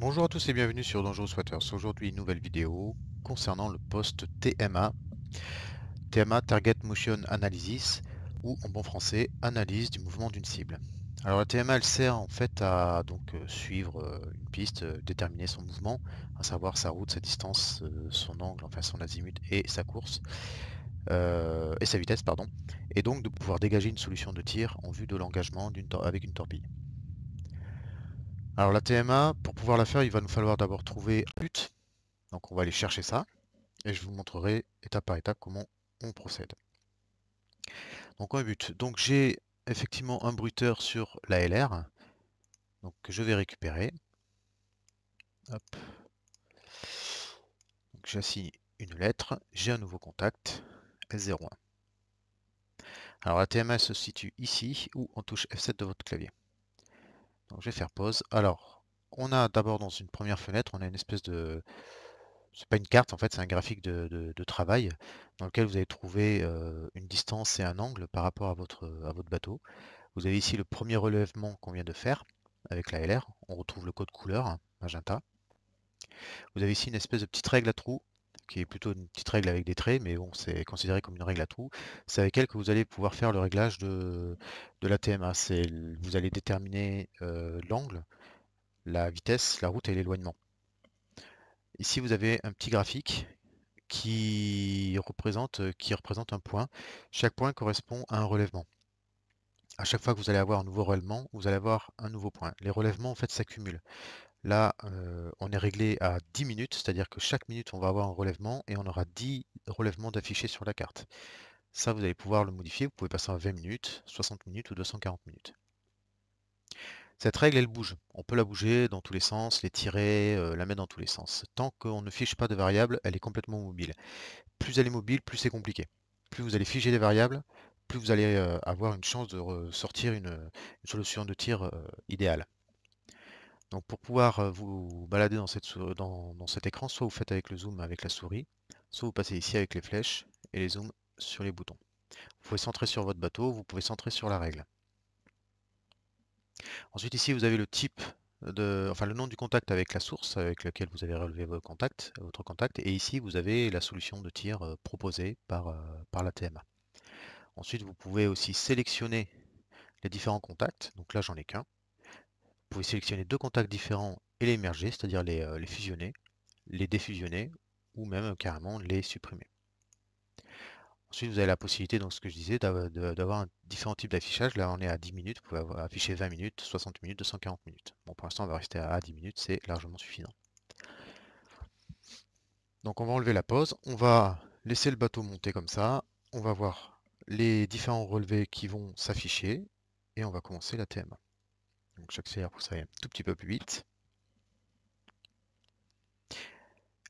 Bonjour à tous et bienvenue sur Dangerous Waters. Aujourd'hui, une nouvelle vidéo concernant le poste TMA. TMA, Target Motion Analysis, ou en bon français, analyse du mouvement d'une cible. Alors la TMA, elle sert en fait à donc euh, suivre euh, une piste, euh, déterminer son mouvement, à savoir sa route, sa distance, son angle, enfin son azimut et sa course. et sa vitesse, pardon, et donc de pouvoir dégager une solution de tir en vue de l'engagement avec une torpille. Alors la TMA, pour pouvoir la faire, il va nous falloir d'abord trouver un but. Donc on va aller chercher ça. Et je vous montrerai étape par étape comment on procède. Donc un but. Donc j'ai effectivement un bruteur sur la LR. Donc que je vais récupérer. Hop. J'assigne une lettre. J'ai un nouveau contact. S01. Alors la TMA se situe ici ou on touche F7 de votre clavier. Donc je vais faire pause. Alors, on a d'abord dans une première fenêtre, on a une espèce de... C'est pas une carte, en fait, c'est un graphique de, travail dans lequel vous allez trouver euh, une distance et un angle par rapport à votre, à votre bateau. Vous avez ici le premier relèvement qu'on vient de faire avec la LR. On retrouve le code couleur, hein, magenta. Vous avez ici une espèce de petite règle à trous qui est plutôt une petite règle avec des traits, mais bon, c'est considéré comme une règle à trous. C'est avec elle que vous allez pouvoir faire le réglage de, de la TMA. Vous allez déterminer euh, l'angle, la vitesse, la route et l'éloignement. Ici, vous avez un petit graphique qui représente, qui représente un point. Chaque point correspond à un relèvement. À chaque fois que vous allez avoir un nouveau relèvement, vous allez avoir un nouveau point. Les relèvements, en fait, s'accumulent. Là, on est réglé à 10 minutes, c'est-à-dire que chaque minute, on va avoir un relèvement et on aura 10 relèvements d'affichés sur la carte. Ça, vous allez pouvoir le modifier. Vous pouvez passer à 20 minutes, 60 minutes ou 240 minutes. Cette règle, elle bouge. On peut la bouger dans tous les sens, les tirer, la mettre dans tous les sens. Tant qu'on ne fiche pas de variable, elle est complètement mobile. Plus elle est mobile, plus c'est compliqué. Plus vous allez figer des variables, plus vous allez avoir une chance de ressortir une solution de tir idéale pour pouvoir vous balader dans, cet écran, soit vous faites avec le zoom avec la souris, soit vous passez ici avec les flèches et les zooms sur les boutons. Vous pouvez centrer sur votre bateau, vous pouvez centrer sur la règle. Ensuite ici vous avez le type de, enfin le nom du contact avec la source avec laquelle vous avez relevé votre contact, et ici vous avez la solution de tir proposée par, par la TMA. Ensuite vous pouvez aussi sélectionner les différents contacts, donc là j'en ai qu'un. Vous pouvez sélectionner deux contacts différents et les émerger, c'est-à-dire les, euh, fusionner, les défusionner ou même euh, carrément les supprimer. Ensuite, vous avez la possibilité, donc ce que je disais, d'avoir différents types d'affichage. Là, on est à 10 minutes. Vous pouvez avoir, afficher 20 minutes, 60 minutes, 240 minutes. Bon, pour l'instant, on va rester à 10 minutes. C'est largement suffisant. Donc on va enlever la pause, on va laisser le bateau monter comme ça, on va voir les différents relevés qui vont s'afficher et on va commencer la TMA. Donc j'accélère pour ça un tout petit peu plus vite.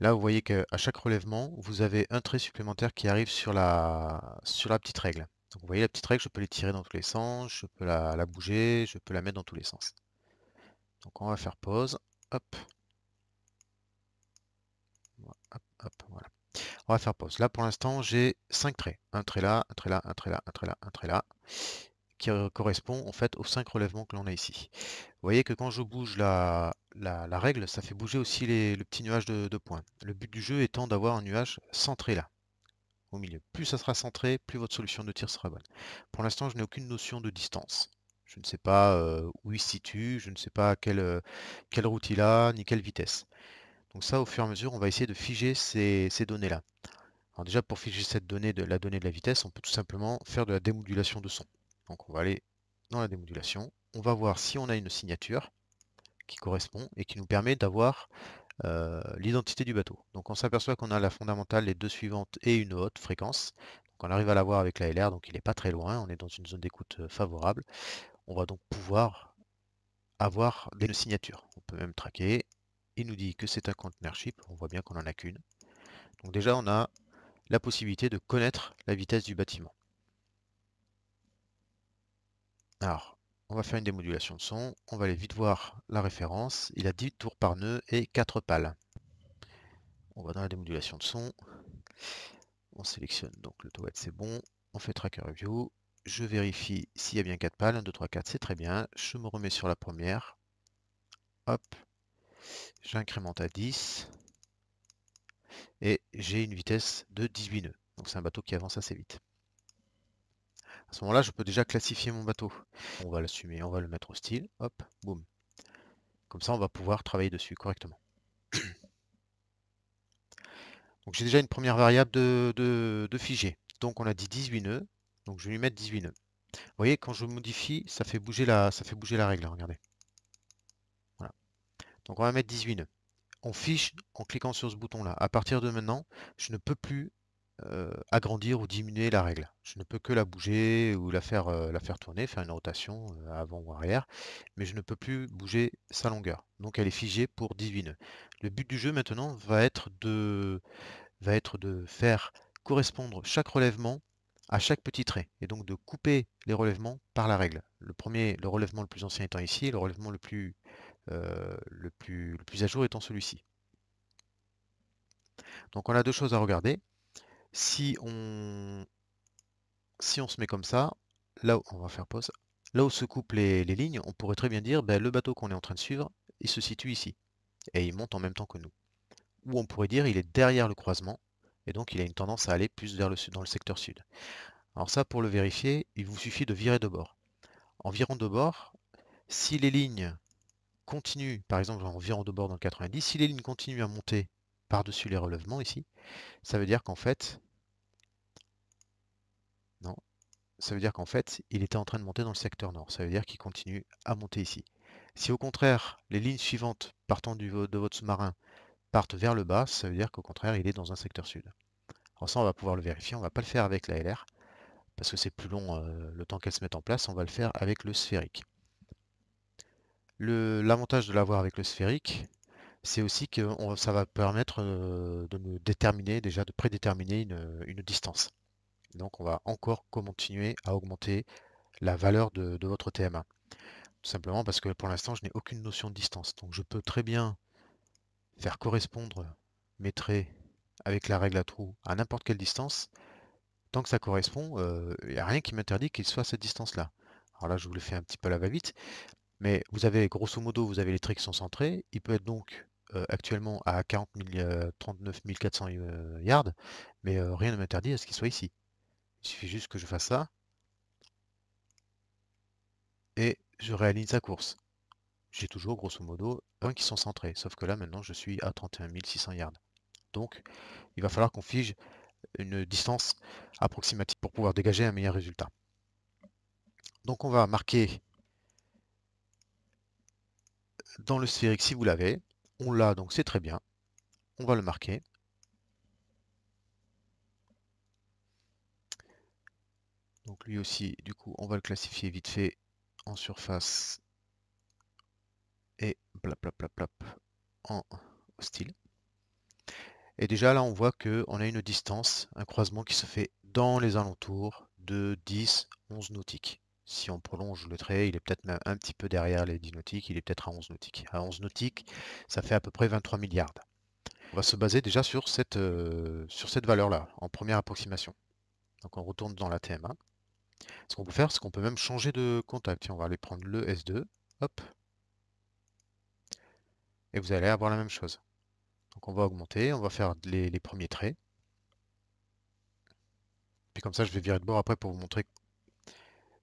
Là, vous voyez qu'à chaque relèvement, vous avez un trait supplémentaire qui arrive sur la, sur la petite règle. Donc vous voyez, la petite règle, je peux tirer dans tous les sens, je peux la, bouger, je peux la mettre dans tous les sens. Donc on va faire pause. Hop. On va faire pause. Là, pour l'instant, j'ai 5 traits. Un trait là, un trait là, un trait là, un trait là, un trait là correspond en fait aux cinq relèvements que l'on a ici. Vous voyez que quand je bouge la, la, règle, ça fait bouger aussi les, le petit nuage de, points. Le but du jeu étant d'avoir un nuage centré là, au milieu. Plus ça sera centré, plus votre solution de tir sera bonne. Pour l'instant, je n'ai aucune notion de distance. Je ne sais pas où il se situe, je ne sais pas quelle, quelle route il a, ni quelle vitesse. Donc ça, au fur et à mesure, on va essayer de figer ces, données-là. Alors déjà, pour figer cette donnée, de la donnée de la vitesse, on peut tout simplement faire de la démodulation de son. Donc on va aller dans la démodulation. On va voir si on a une signature qui correspond et qui nous permet d'avoir euh, l'identité du bateau. Donc on s'aperçoit qu'on a la fondamentale, les deux suivantes et une haute fréquence. Donc on arrive à l'avoir avec la LR, donc il n'est pas très loin, on est dans une zone d'écoute euh, favorable. On va donc pouvoir avoir des signatures. On peut même traquer. Il nous dit que c'est un container ship, on voit bien qu'on n'en a qu'une. Donc déjà on a la possibilité de connaître la vitesse du bâtiment. Alors, on va faire une démodulation de son. On va aller vite voir la référence. Il a 10 tours par nœud et 4 pales. On va dans la démodulation de son. On sélectionne donc le toit. c'est bon. On fait tracker review. Je vérifie s'il y a bien 4 pales. 1, 2, 3, 4, c'est très bien. Je me remets sur la première. Hop. J'incrémente à 10. Et j'ai une vitesse de 18 nœuds. Donc c'est un bateau qui avance assez vite. À ce moment-là, je peux déjà classifier mon bateau. On va l'assumer, on va le mettre au style. Hop, boum. Comme ça, on va pouvoir travailler dessus correctement. Donc j'ai déjà une première variable de, de, de Donc on a dit 18 nœuds. Donc je vais lui mettre 18 nœuds. Vous voyez, quand je modifie, ça fait bouger la, ça fait bouger la règle. Hein, regardez. Voilà. Donc on va mettre 18 nœuds. On fiche en cliquant sur ce bouton-là. À partir de maintenant, je ne peux plus euh, agrandir ou diminuer la règle. Je ne peux que la bouger ou la faire, euh, tourner, faire une rotation euh, avant ou arrière, mais je ne peux plus bouger sa longueur. Donc elle est figée pour 18 nœuds. Le but du jeu maintenant va être de, faire correspondre chaque relèvement à chaque petit trait, et donc de couper les relèvements par la règle. Le premier, le relèvement le plus ancien étant ici, le relèvement le plus, le plus à jour étant celui-ci. Donc on a deux choses à regarder si on, si on se met comme ça, là où, on va faire pause, là où se coupent les, lignes, on pourrait très bien dire ben, le bateau qu'on est en train de suivre, il se situe ici. Et il monte en même temps que nous. Ou on pourrait dire il est derrière le croisement, et donc il a une tendance à aller plus vers le sud, dans le secteur sud. Alors ça, pour le vérifier, il vous suffit de virer de bord. En virant de bord, si les lignes continuent, par exemple en virant de bord dans le 90, si les lignes continuent à monter par-dessus les relevements ici, ça veut dire qu'en fait, non, ça veut dire qu'en fait, il était en train de monter dans le secteur nord. Ça veut dire qu'il continue à monter ici. Si au contraire, les lignes suivantes partant du, de votre sous-marin partent vers le bas, ça veut dire qu'au contraire, il est dans un secteur sud. Alors ça, on va pouvoir le vérifier. On va pas le faire avec la LR, parce que c'est plus long euh, le temps qu'elle se mette en place. On va le faire avec le sphérique. L'avantage de l'avoir avec le sphérique, c'est aussi que ça va permettre euh, de nous déterminer, déjà de prédéterminer euh, une, distance. Donc on va encore continuer à augmenter la valeur de, votre TMA. Tout simplement parce que pour l'instant, je n'ai aucune notion de distance. Donc je peux très bien faire correspondre mes traits avec la règle à trous à n'importe quelle distance, tant que ça correspond, il euh, n'y a rien qui m'interdit qu'il soit cette distance-là. Alors là, je vous le fais un petit peu à la va-vite, mais vous avez, grosso modo, vous avez les traits qui sont centrés, il peut être donc euh, actuellement à 40 000, 39 400 yards, mais euh, rien ne m'interdit à ce qu'il soit ici. Il suffit juste que je fasse ça. Et je réalise sa course. J'ai toujours, grosso modo, un qui sont centrés. Sauf que là, maintenant, je suis à 31 600 yards. Donc, il va falloir qu'on fige une distance approximative pour pouvoir dégager un meilleur résultat. Donc on va marquer dans le sphérique si vous l'avez, on l'a, donc c'est très bien. On va le marquer. Donc lui aussi, du coup, on va le classifier vite fait en surface et blap, en style. Et déjà là, on voit qu'on a une distance, un croisement qui se fait dans les alentours de 10, 11 nautiques si on prolonge le trait, il est peut-être même un petit peu derrière les 10 nautiques, il est peut-être à 11 nautiques. À 11 nautiques, ça fait à peu près 23 milliards. On va se baser déjà sur cette, euh, sur cette valeur-là, en première approximation. Donc on retourne dans la TMA. Ce qu'on peut faire, c'est qu'on peut même changer de contact. on va aller prendre le S2, hop. Et vous allez avoir la même chose. Donc on va augmenter, on va faire les, les premiers traits. Et comme ça, je vais virer de bord après pour vous montrer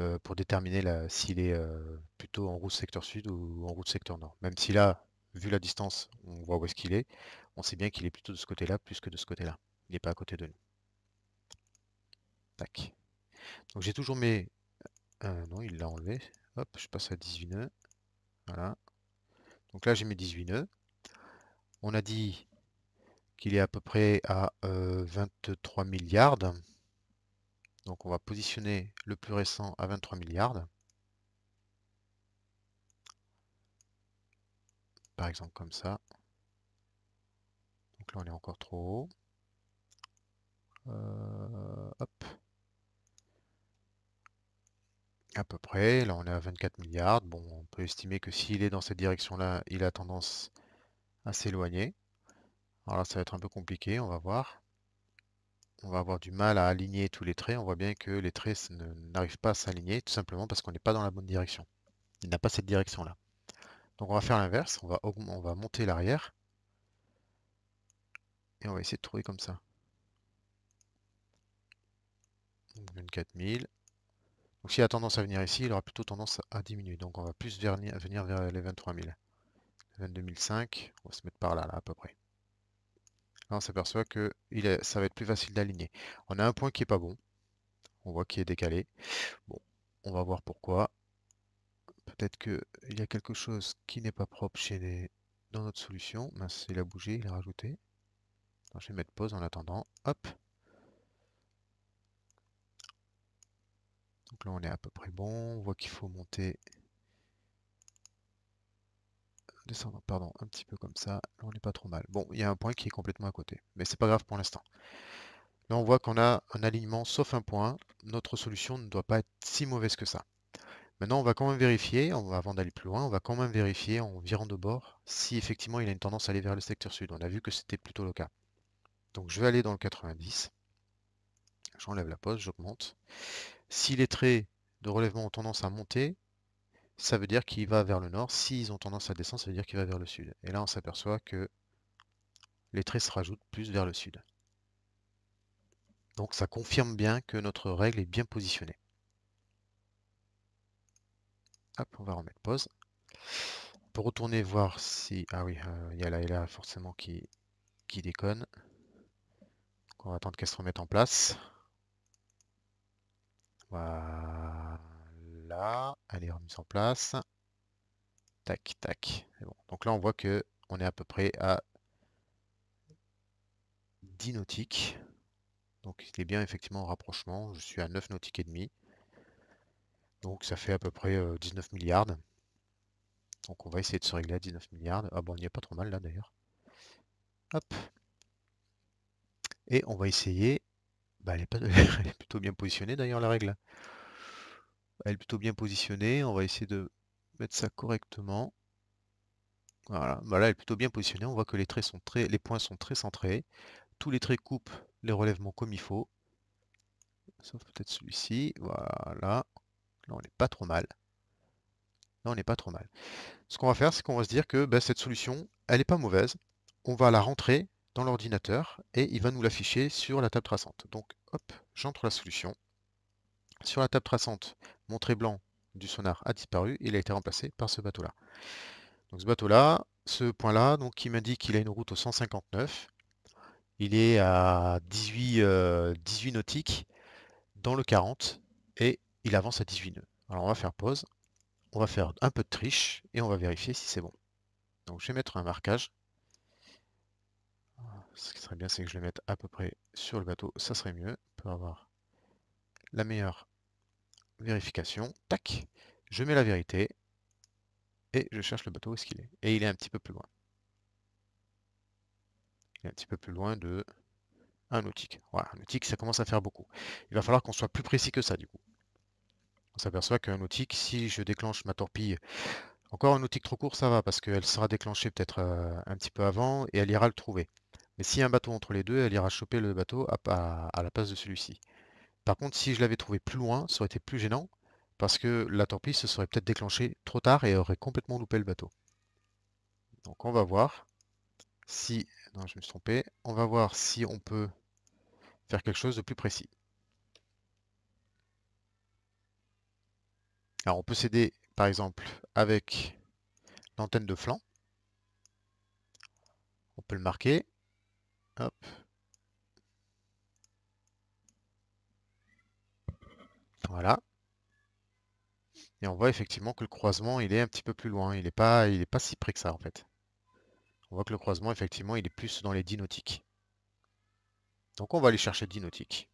euh, pour déterminer s'il est euh, plutôt en route secteur sud ou en route secteur nord. Même si là, vu la distance, on voit où est-ce qu'il est, on sait bien qu'il est plutôt de ce côté-là plus que de ce côté-là. Il n'est pas à côté de nous. Tac. Donc j'ai toujours mes... Euh, non, il l'a enlevé. Hop, je passe à 18 nœuds. Voilà. Donc là, j'ai mes 18 nœuds. On a dit qu'il est à peu près à 23 milliards. Donc on va positionner le plus récent à 23 milliards. Par exemple comme ça. Donc là on est encore trop haut. Euh, hop. À peu près, là on est à 24 milliards. Bon, on peut estimer que s'il est dans cette direction-là, il a tendance à s'éloigner. Alors là ça va être un peu compliqué, on va voir on va avoir du mal à aligner tous les traits. On voit bien que les traits n'arrivent pas à s'aligner, tout simplement parce qu'on n'est pas dans la bonne direction. Il n'a pas cette direction-là. Donc on va faire l'inverse, on va, on va monter l'arrière. Et on va essayer de trouver comme ça. 24 24000. Donc s'il a tendance à venir ici, il aura plutôt tendance à diminuer. Donc on va plus venir vers les 23000. 22005, on va se mettre par là à peu près on s'aperçoit que il est, ça va être plus facile d'aligner. On a un point qui est pas bon. On voit qu'il est décalé. Bon, on va voir pourquoi. Peut-être qu'il y a quelque chose qui n'est pas propre chez les... dans notre solution. Mince, il a bougé, il a rajouté. je vais mettre pause en attendant. Hop. Donc là, on est à peu près bon. On voit qu'il faut monter descendre, pardon, un petit peu comme ça. Là, on n'est pas trop mal. Bon, il y a un point qui est complètement à côté, mais c'est pas grave pour l'instant. Là, on voit qu'on a un alignement sauf un point. Notre solution ne doit pas être si mauvaise que ça. Maintenant, on va quand même vérifier, avant d'aller plus loin, on va quand même vérifier en virant de bord si effectivement il a une tendance à aller vers le secteur sud. On a vu que c'était plutôt le cas. Donc je vais aller dans le 90. J'enlève la pause, j'augmente. Si les traits de relèvement ont tendance à monter, ça veut dire qu'il va vers le nord. S'ils ont tendance à descendre, ça veut dire qu'il va vers le sud. Et là, on s'aperçoit que les traits se rajoutent plus vers le sud. Donc ça confirme bien que notre règle est bien positionnée. Hop, on va remettre pause. Pour retourner voir si... Ah oui, euh, il y a là et là forcément qui, qui déconne. on va attendre qu'elle se remette en place. Voilà elle est remise en place. Tac, tac. Donc là, on voit que on est à peu près à 10 nautiques. Donc il est bien effectivement en rapprochement. Je suis à 9 nautiques et demi. Donc ça fait à peu près 19 euh, milliards. Donc on va essayer de se régler à 19 milliards. Ah bon, il n'y a pas trop mal là d'ailleurs. Hop. Et on va essayer. Bah, elle, est pas... elle est plutôt bien positionnée d'ailleurs la règle elle est plutôt bien positionnée. On va essayer de mettre ça correctement. Voilà, voilà, bah, elle est plutôt bien positionnée. On voit que les traits sont très, les points sont très centrés. Tous les traits coupent les relèvements comme il faut. Sauf peut-être celui-ci. Voilà. Là, on n'est pas trop mal. Là, on n'est pas trop mal. Ce qu'on va faire, c'est qu'on va se dire que bah, cette solution, elle n'est pas mauvaise. On va la rentrer dans l'ordinateur et il va nous l'afficher sur la table traçante. Donc, hop, j'entre la solution. Sur la table traçante, montré blanc du sonar a disparu, il a été remplacé par ce bateau-là. Donc ce bateau-là, ce point-là, donc qui m'indique qu'il a une route au 159, il est à 18, 18 euh, nautiques dans le 40 et il avance à 18 nœuds. Alors on va faire pause, on va faire un peu de triche et on va vérifier si c'est bon. Donc je vais mettre un marquage. Ce qui serait bien c'est que je le mette à peu près sur le bateau, ça serait mieux pour avoir la meilleure Vérification. Tac. Je mets la vérité. Et je cherche le bateau où est-ce qu'il est. Et il est un petit peu plus loin. Il est un petit peu plus loin de un nautique. Voilà, un nautique, ça commence à faire beaucoup. Il va falloir qu'on soit plus précis que ça, du coup. On s'aperçoit qu'un nautique, si je déclenche ma torpille, encore un nautique trop court, ça va, parce qu'elle sera déclenchée peut-être euh, un petit peu avant, et elle ira le trouver. Mais s'il y a un bateau entre les deux, elle ira choper le bateau à la place de celui-ci. Par contre, si je l'avais trouvé plus loin, ça aurait été plus gênant, parce que la torpille se serait peut-être déclenchée trop tard et aurait complètement loupé le bateau. Donc on va voir si... Non, je me suis trompé. On va voir si on peut faire quelque chose de plus précis. Alors on peut s'aider par exemple avec l'antenne de flanc. On peut le marquer. Hop, Voilà. Et on voit effectivement que le croisement, il est un petit peu plus loin. Il n'est pas, il pas si près que ça, en fait. On voit que le croisement, effectivement, il est plus dans les 10 Donc on va aller chercher 10 nautiques.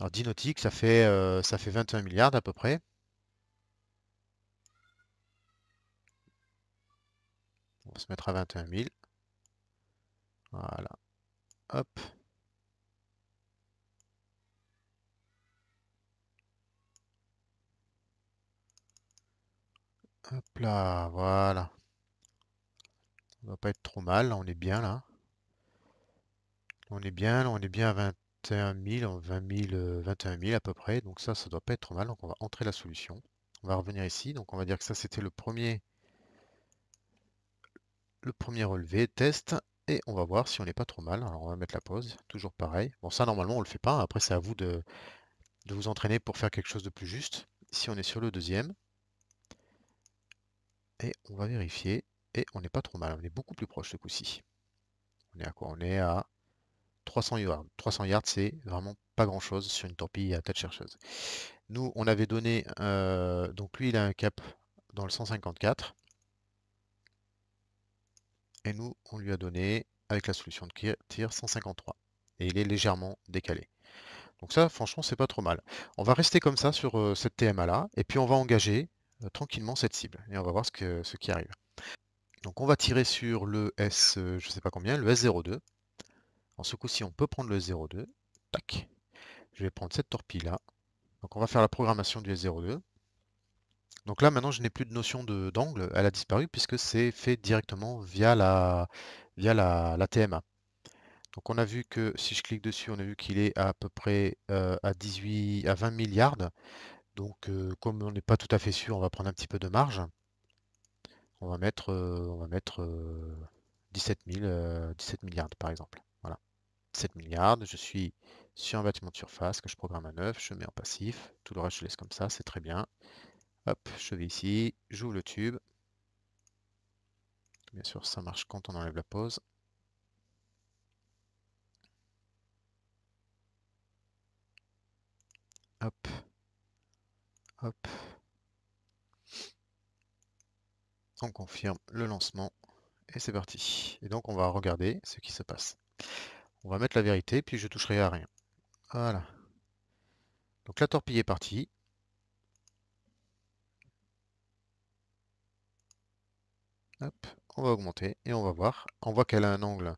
Alors 10 ça fait, euh, ça fait 21 milliards à peu près. On va se mettre à 21 000. Voilà. Hop. Hop là, voilà. Ça va pas être trop mal, on est bien là. On est bien, on est bien à 21 000, 20 21 000 à peu près. Donc ça, ça doit pas être trop mal. Donc on va entrer la solution. On va revenir ici. Donc on va dire que ça, c'était le premier, le premier relevé, test. Et on va voir si on n'est pas trop mal. Alors on va mettre la pause, toujours pareil. Bon, ça, normalement, on le fait pas. Hein. Après, c'est à vous de, de vous entraîner pour faire quelque chose de plus juste. si on est sur le deuxième. Et on va vérifier. Et on n'est pas trop mal. On est beaucoup plus proche ce coup-ci. On est à quoi On est à 300 yards. 300 yards, c'est vraiment pas grand-chose sur une torpille à tête chercheuse. Nous, on avait donné... Euh, donc lui, il a un cap dans le 154. Et nous, on lui a donné, avec la solution de tir, 153. Et il est légèrement décalé. Donc ça, franchement, c'est pas trop mal. On va rester comme ça sur euh, cette TMA-là. Et puis, on va engager euh, tranquillement cette cible. Et on va voir ce, que, ce qui arrive. Donc on va tirer sur le S, euh, je sais pas combien, le S02. En ce coup-ci, on peut prendre le 02. Tac. Je vais prendre cette torpille-là. Donc on va faire la programmation du S02. Donc là, maintenant, je n'ai plus de notion d'angle. Elle a disparu puisque c'est fait directement via la, via la, TMA. Donc on a vu que si je clique dessus, on a vu qu'il est à peu près euh, à, 18, à 20 milliards. Donc, comme on n'est pas tout à fait sûr, on va prendre un petit peu de marge. On va mettre, on va mettre 17, milliards, par exemple. Voilà. 17 milliards, je suis sur un bâtiment de surface que je programme à neuf, je mets en passif. Tout le reste, je laisse comme ça, c'est très bien. Hop, je vais ici, j'ouvre le tube. Bien sûr, ça marche quand on enlève la pause. Hop. On confirme le lancement et c'est parti. Et donc on va regarder ce qui se passe. On va mettre la vérité, puis je toucherai à rien. Voilà. Donc la torpille est partie. on va augmenter et on va voir. On voit qu'elle a un angle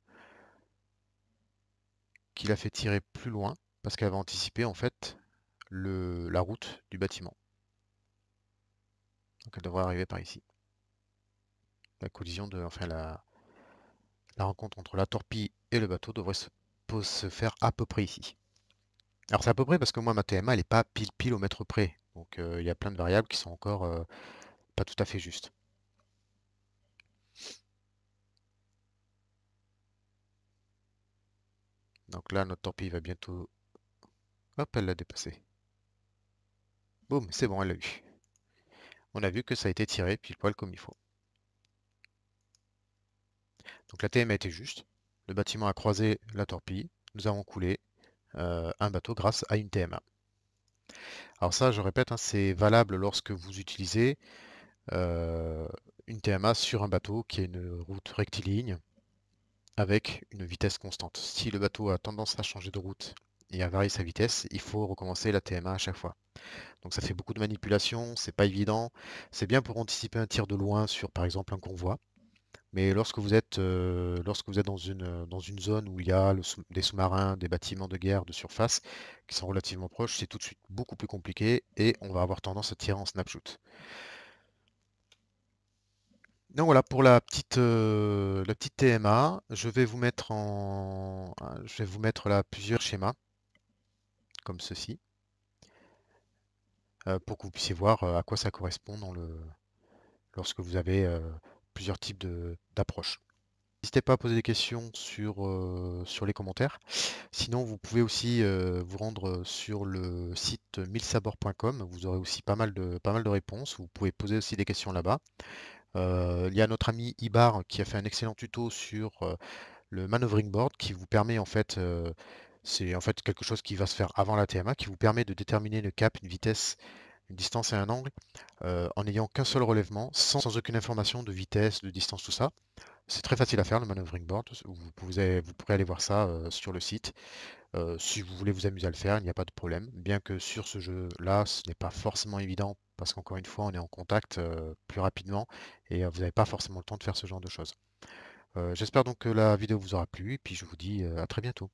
qui la fait tirer plus loin parce qu'elle va anticiper en fait la route du bâtiment. Donc elle devrait arriver par ici. La collision de. Enfin la, rencontre entre la torpille et le bateau devrait se, faire à peu près ici. Alors c'est à peu près parce que moi ma TMA elle n'est pas pile pile au mètre près. Donc euh, il y a plein de variables qui sont encore euh, pas tout à fait justes. Donc là notre torpille va bientôt... Hop, elle l'a dépassé. Boum, c'est bon, elle l'a eu on a vu que ça a été tiré pile poil comme il faut. Donc la TM était juste, le bâtiment a croisé la torpille, nous avons coulé euh, un bateau grâce à une TMA. Alors ça, je répète, hein, c'est valable lorsque vous utilisez euh, une TMA sur un bateau qui est une route rectiligne avec une vitesse constante. Si le bateau a tendance à changer de route et à varier sa vitesse, il faut recommencer la TMA à chaque fois. Donc ça fait beaucoup de manipulations, c'est pas évident. C'est bien pour anticiper un tir de loin sur par exemple un convoi. Mais lorsque vous êtes, euh, lorsque vous êtes dans, une, euh, dans une zone où il y a des sous-marins, des bâtiments de guerre de surface qui sont relativement proches, c'est tout de suite beaucoup plus compliqué et on va avoir tendance à tirer en snapshot. Donc voilà pour la petite, euh, la petite TMA. Je vais vous mettre en, je vais vous mettre là plusieurs schémas ceci, euh, pour que vous puissiez voir euh, à quoi ça correspond dans le, lorsque vous avez euh, plusieurs types d'approches. N'hésitez pas à poser des questions sur, sur les commentaires. Sinon, vous pouvez aussi vous rendre sur le site milsabor.com. Vous aurez aussi pas mal, de, pas mal de réponses. Vous pouvez poser aussi des questions là-bas. il y a notre ami Ibar qui a fait un excellent tuto sur le manoeuvring Board qui vous permet en fait c'est en fait quelque chose qui va se faire avant la TMA, qui vous permet de déterminer le cap, une vitesse, une distance et un angle, euh, en n'ayant qu'un seul relèvement, sans, aucune information de vitesse, de distance, tout ça. C'est très facile à faire, le Manoeuvring board. Vous, pouvez, pourrez aller voir ça euh, sur le site. Euh, si vous voulez vous amuser à le faire, il n'y a pas de problème. Bien que sur ce jeu-là, ce n'est pas forcément évident, parce qu'encore une fois, on est en contact plus rapidement, et vous n'avez pas forcément le temps de faire ce genre de choses. J'espère donc que la vidéo vous aura plu, et puis je vous dis à très bientôt.